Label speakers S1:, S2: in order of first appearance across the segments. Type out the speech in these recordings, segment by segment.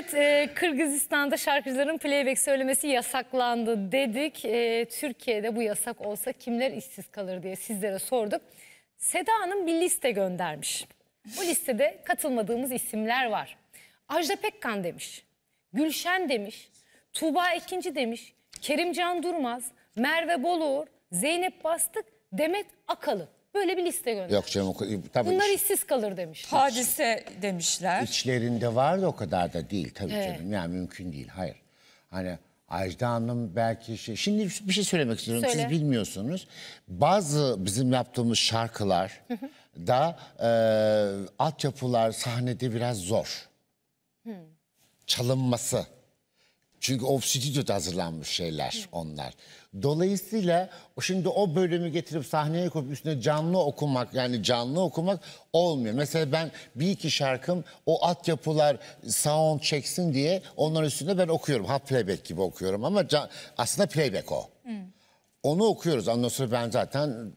S1: Evet, e, Kırgızistan'da şarkıcıların playback söylemesi yasaklandı dedik. E, Türkiye'de bu yasak olsa kimler işsiz kalır diye sizlere sorduk. Seda Hanım bir liste göndermiş. Bu listede katılmadığımız isimler var. Ajda Pekkan demiş, Gülşen demiş, Tuğba Ekinci demiş, Kerimcan Durmaz, Merve Boluğur, Zeynep Bastık, Demet akalı. Böyle bir liste gönder. Yok
S2: canım e, tabii Bunlar iç-
S1: işsiz kalır demiş. Hadise demişler.
S2: İçlerinde var da o kadar da değil tabii canım. Yani mümkün değil. Hayır. Hani Ajda Hanım belki şey... Şimdi bir şey söylemek istiyorum. Söyle. Siz bilmiyorsunuz. Bazı bizim yaptığımız şarkılar da e, altyapılar sahnede biraz zor. Çalınması. Çünkü o hazırlanmış şeyler onlar. Dolayısıyla şimdi o bölümü getirip sahneye koyup üstüne canlı okumak yani canlı okumak olmuyor. Mesela ben bir iki şarkım o at yapılar sound çeksin diye onların üstünde ben okuyorum. Ha playback gibi okuyorum ama can- aslında playback o. Onu okuyoruz. Ondan sonra ben zaten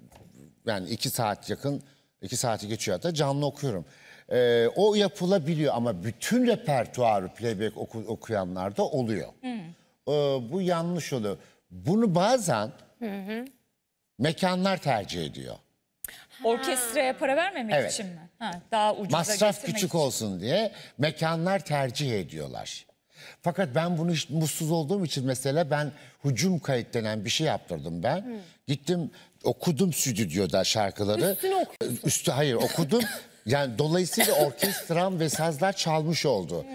S2: yani iki saat yakın, iki saati geçiyor da canlı okuyorum. E, o yapılabiliyor ama bütün repertuarı playback oku, okuyanlar da oluyor. E, bu yanlış oluyor. Bunu bazen mekanlar tercih ediyor.
S1: Orkestraya
S3: para vermemek Evet. için mi? Ha, daha ucuza Masraf küçük için.
S2: olsun diye mekanlar tercih ediyorlar. Fakat ben bunu hiç mutsuz olduğum için mesela ben hücum kayıt denen bir şey yaptırdım ben. Hı. Gittim okudum stüdyoda şarkıları. Üstüne okuyorsun. Üstü, hayır okudum. yani dolayısıyla orkestram ve sazlar çalmış oldu.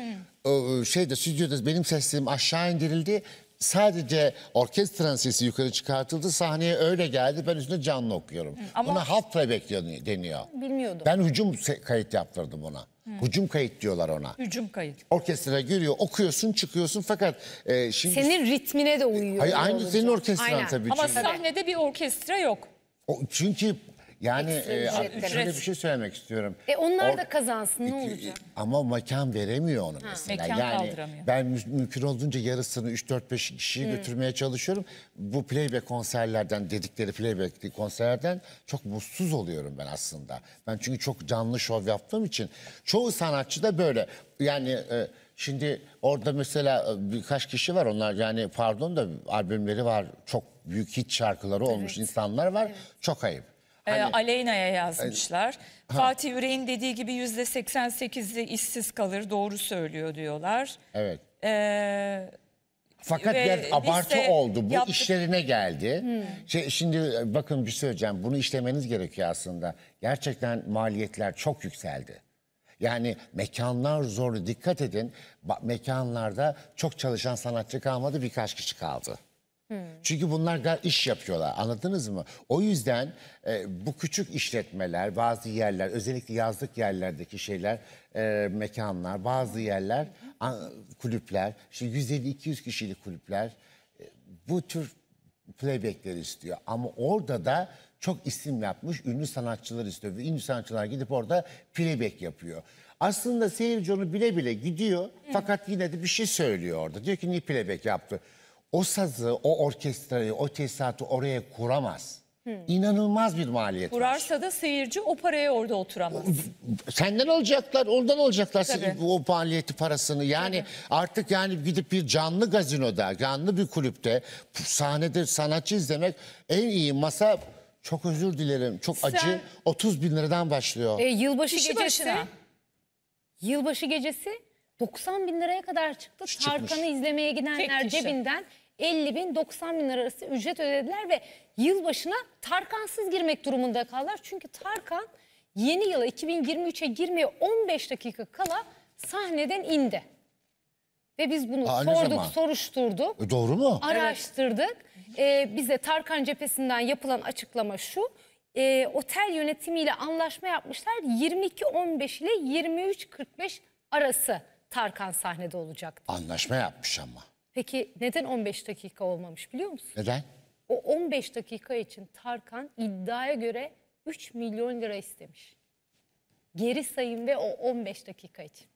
S2: Hı. Ee, şeyde stüdyoda benim sesim aşağı indirildi sadece orkestranın sesi yukarı çıkartıldı. Sahneye öyle geldi. Ben üstüne canlı okuyorum. Ama ona half playback deniyor. Bilmiyordum. Ben hücum kayıt yaptırdım ona. Hücum kayıt diyorlar ona. Hücum kayıt. Orkestra giriyor, okuyorsun, çıkıyorsun fakat e, şimdi...
S1: Senin ritmine de uyuyor. Hayır, aynı olunca. senin
S2: orkestran tabii. Ama çünkü.
S3: sahnede bir orkestra yok.
S2: O, çünkü yani Ekstra e, şöyle bir şey söylemek istiyorum.
S1: E onlar da kazansın, ne olacak?
S2: Ama mekan veremiyor onu
S1: mesela. mekan yani kaldıramıyor.
S2: ben mü- mümkün olduğunca yarısını 3-4-5 kişiyi götürmeye çalışıyorum. Bu playback konserlerden dedikleri playback konserlerden çok mutsuz oluyorum ben aslında. Ben çünkü çok canlı şov yaptığım için çoğu sanatçı da böyle. Yani e, şimdi orada mesela e, birkaç kişi var onlar yani pardon da albümleri var. Çok büyük hit şarkıları olmuş insanlar var. Çok ayıp.
S3: Ee, hani, Aleyna'ya yazmışlar. Ha. Fatih Üreğin dediği gibi yüzde 88'i işsiz kalır doğru söylüyor diyorlar. Evet. Ee, Fakat biraz abartı oldu bu yaptık. işlerine
S2: geldi. Hmm. Şey, şimdi e, bakın bir şey söyleyeceğim bunu işlemeniz gerekiyor aslında. Gerçekten maliyetler çok yükseldi. Yani mekanlar zor. dikkat edin mekanlarda çok çalışan sanatçı kalmadı birkaç kişi kaldı. Hmm. Çünkü bunlar iş yapıyorlar anladınız mı? O yüzden e, bu küçük işletmeler bazı yerler özellikle yazlık yerlerdeki şeyler e, mekanlar bazı yerler an, kulüpler işte 150-200 kişilik kulüpler e, bu tür playbackler istiyor. Ama orada da çok isim yapmış ünlü sanatçılar istiyor ve ünlü sanatçılar gidip orada playback yapıyor. Aslında seyirci onu bile bile gidiyor hmm. fakat yine de bir şey söylüyor orada. Diyor ki niye playback yaptı? o sazı, o orkestrayı, o tesisatı oraya kuramaz. Hmm. İnanılmaz bir maliyet var.
S3: Kurarsa da seyirci o paraya orada oturamaz.
S2: Senden alacaklar, oradan alacaklar. Tabii. o maliyeti parasını. Yani artık yani gidip bir canlı gazinoda, canlı bir kulüpte sahnede sanatçı izlemek en iyi masa çok özür dilerim. Çok acı 30 bin liradan başlıyor. E, yılbaşı
S1: Kişi gecesi. başına. Yılbaşı gecesi 90 bin liraya kadar çıktı. Çıkmış. Tarkan'ı izlemeye gidenler cebinden 50 bin 90 bin arası ücret ödediler ve yılbaşına Tarkan'sız girmek durumunda kaldılar. Çünkü Tarkan yeni yıla 2023'e girmeye 15 dakika kala sahneden indi. Ve biz bunu Aa, sorduk, zaman? soruşturduk, E, doğru mu? araştırdık. Ee, bize Tarkan cephesinden yapılan açıklama şu. e, otel yönetimiyle anlaşma yapmışlar 22.15 ile 23.45 arası. Tarkan sahnede olacaktı.
S2: Anlaşma yapmış ama.
S1: Peki neden 15 dakika olmamış biliyor musun? Neden? O 15 dakika için Tarkan iddiaya göre 3 milyon lira istemiş. Geri sayın ve o 15 dakika için.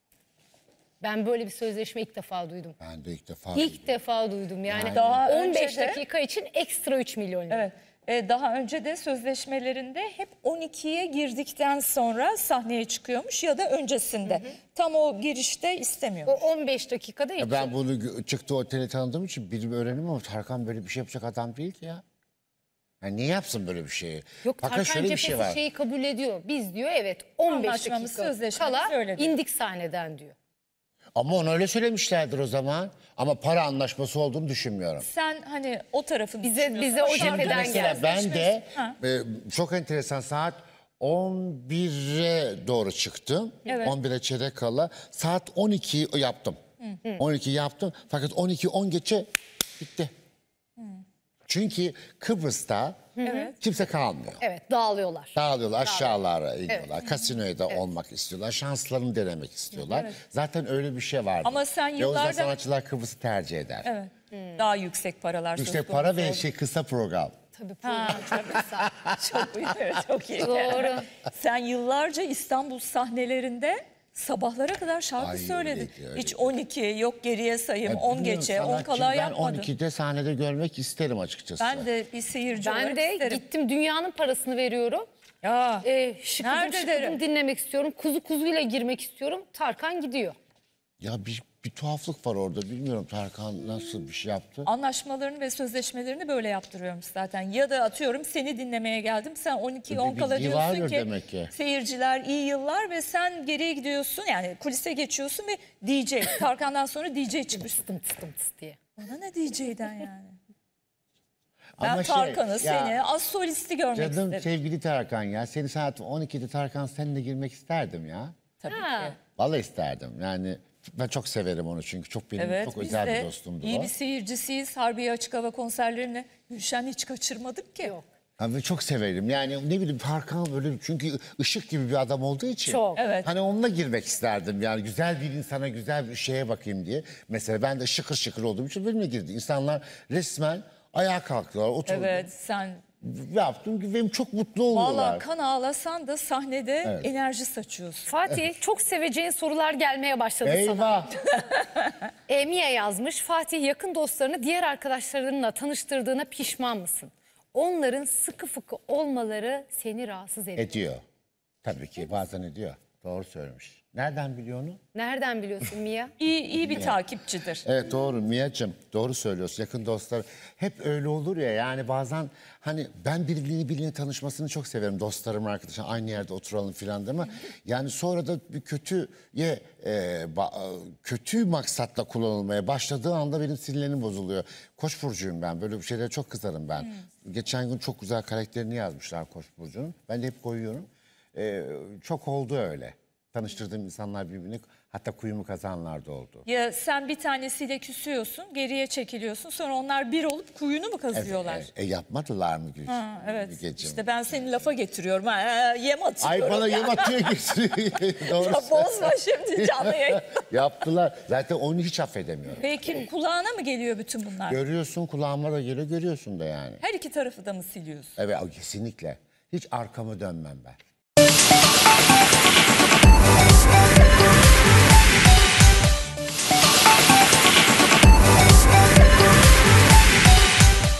S1: Ben böyle bir sözleşme ilk defa duydum. Ben de ilk defa İlk duydum. defa duydum yani, Yani- Daha 15 önce de- dakika için
S3: ekstra 3 milyon lira. Evet. E, daha önce de sözleşmelerinde hep 12'ye girdikten sonra sahneye çıkıyormuş ya da öncesinde. Hı hı. Tam o girişte istemiyor. O 15
S1: dakikada yapıyor. Ben
S2: bunu çıktı oteli tanıdığım için bilim öğrendim ama Tarkan böyle bir şey yapacak adam değil ki ya. Yani niye yapsın böyle bir şeyi? Yok Fakat Tarkan şöyle bir şey var. şeyi
S1: kabul ediyor. Biz diyor evet 15 dakika kala öyle indik sahneden diyor.
S2: Ama onu öyle söylemişlerdir o zaman. Ama para anlaşması olduğunu düşünmüyorum.
S1: Sen hani o tarafı
S3: bize bize o Şimdi cepheden mesela geldi. ben de
S2: e, çok enteresan saat 11'e doğru çıktım. Evet. 11'e çeyrek kala. Saat 12 yaptım. 12 yaptım. Fakat 12 10 geçe bitti. Çünkü Kıbrıs'ta Evet. kimse kalmıyor.
S1: Evet dağılıyorlar.
S2: Dağılıyorlar aşağılara iniyorlar. Kasinoya da olmak istiyorlar. Şanslarını denemek istiyorlar. Zaten öyle bir şey vardı. Ama sen Ve o sanatçılar Kıbrıs'ı tercih eder.
S3: Evet. Daha yüksek paralar. söz Yüksek para ve şey
S2: kısa program.
S3: Tabii program çok çok iyi. Çok iyi. Doğru. Sen yıllarca İstanbul sahnelerinde Sabahlara kadar şarkı Ay, söyledi. öyle- öyle- Hiç 12 şey. yok geriye sayım Ya 10 bilmiyorum, geçe 10 sanatçı
S2: kala Ben yapmadı. 12'de sahnede görmek isterim açıkçası. Ben
S1: de bir seyirci Ben olarak de gittim dünyanın parasını veriyorum. Ya. Ee, şıkıdım Nerede şıkıdım derim? dinlemek istiyorum. Kuzu kuzuyla girmek istiyorum. Tarkan gidiyor.
S2: Ya bir, bir tuhaflık var orada. Bilmiyorum Tarkan nasıl bir şey yaptı.
S1: Anlaşmalarını ve sözleşmelerini böyle
S3: yaptırıyorum zaten. Ya da atıyorum seni dinlemeye geldim. Sen 12 10 kala diyorsun ki, demek ki seyirciler iyi yıllar ve sen geriye gidiyorsun. Yani kulise geçiyorsun ve DJ. Tarkan'dan sonra DJ çıkmış tım tım diye. Bana ne DJ'den yani?
S2: Ben Ama şey, Tarkan'ı, şey, ya, seni,
S3: az solisti görmek canım, isterim. Canım
S2: sevgili Tarkan ya. Seni saat 12'de Tarkan seninle girmek isterdim ya. Tabii ha. ki. Vallahi isterdim. Yani ben çok severim onu çünkü çok benim evet, çok özel bir dostumdu İyi o. bir
S3: seyircisiyiz. Harbiye Açık Hava konserlerini Gülşen hiç kaçırmadık ki. Yok.
S2: Ben çok severim. Yani ne bileyim Tarkan böyle çünkü ışık gibi bir adam olduğu için. Çok. Evet. Hani onunla girmek isterdim. Yani güzel bir insana güzel bir şeye bakayım diye. Mesela ben de şıkır şıkır olduğum için benimle girdi. İnsanlar resmen ayağa kalktılar, oturdu. Evet sen yaptım ki benim çok mutlu oluyorlar. Valla kan
S3: ağlasan da sahnede
S1: evet. enerji saçıyorsun. Fatih çok seveceğin sorular gelmeye başladı Eyvah. sana.
S2: Eyvah.
S1: Emiye yazmış Fatih yakın dostlarını diğer arkadaşlarınla tanıştırdığına pişman mısın? Onların sıkı fıkı olmaları seni rahatsız ediyor.
S2: Ediyor. Tabii ki bazen ediyor. Doğru söylemiş. Nereden biliyor onu?
S1: Nereden biliyorsun Mia? İyi iyi bir takipçidir. Evet
S2: doğru Mia'cığım doğru söylüyorsun yakın dostlar. Hep öyle olur ya yani bazen hani ben birini birini tanışmasını çok severim dostlarım arkadaşım aynı yerde oturalım filan değil mi? Yani sonra da bir kötüye e, ba- e, kötü maksatla kullanılmaya başladığı anda benim sinirlerim bozuluyor. Koç burcuyum ben böyle bir şeylere çok kızarım ben. Hmm. Geçen gün çok güzel karakterini yazmışlar Koç burcunun. Ben de hep koyuyorum. E, çok oldu öyle tanıştırdığım insanlar birbirini hatta kuyumu kazanlar da oldu.
S3: Ya sen bir tanesiyle küsüyorsun, geriye çekiliyorsun. Sonra onlar bir olup kuyunu mu kazıyorlar? Evet,
S2: e, e, yapmadılar mı Gül?
S3: evet. Gülgecim. İşte ben seni lafa getiriyorum. Ha, yem atıyorum. Ay bana ya. yem atıyor
S2: Doğru. Ya bozma şimdi canı. Yaptılar. Zaten onu hiç affedemiyorum.
S3: Peki kulağına mı geliyor bütün bunlar?
S2: Görüyorsun kulağıma da geliyor, görüyorsun da yani.
S3: Her iki tarafı da mı siliyorsun?
S2: Evet kesinlikle. Hiç arkamı dönmem ben.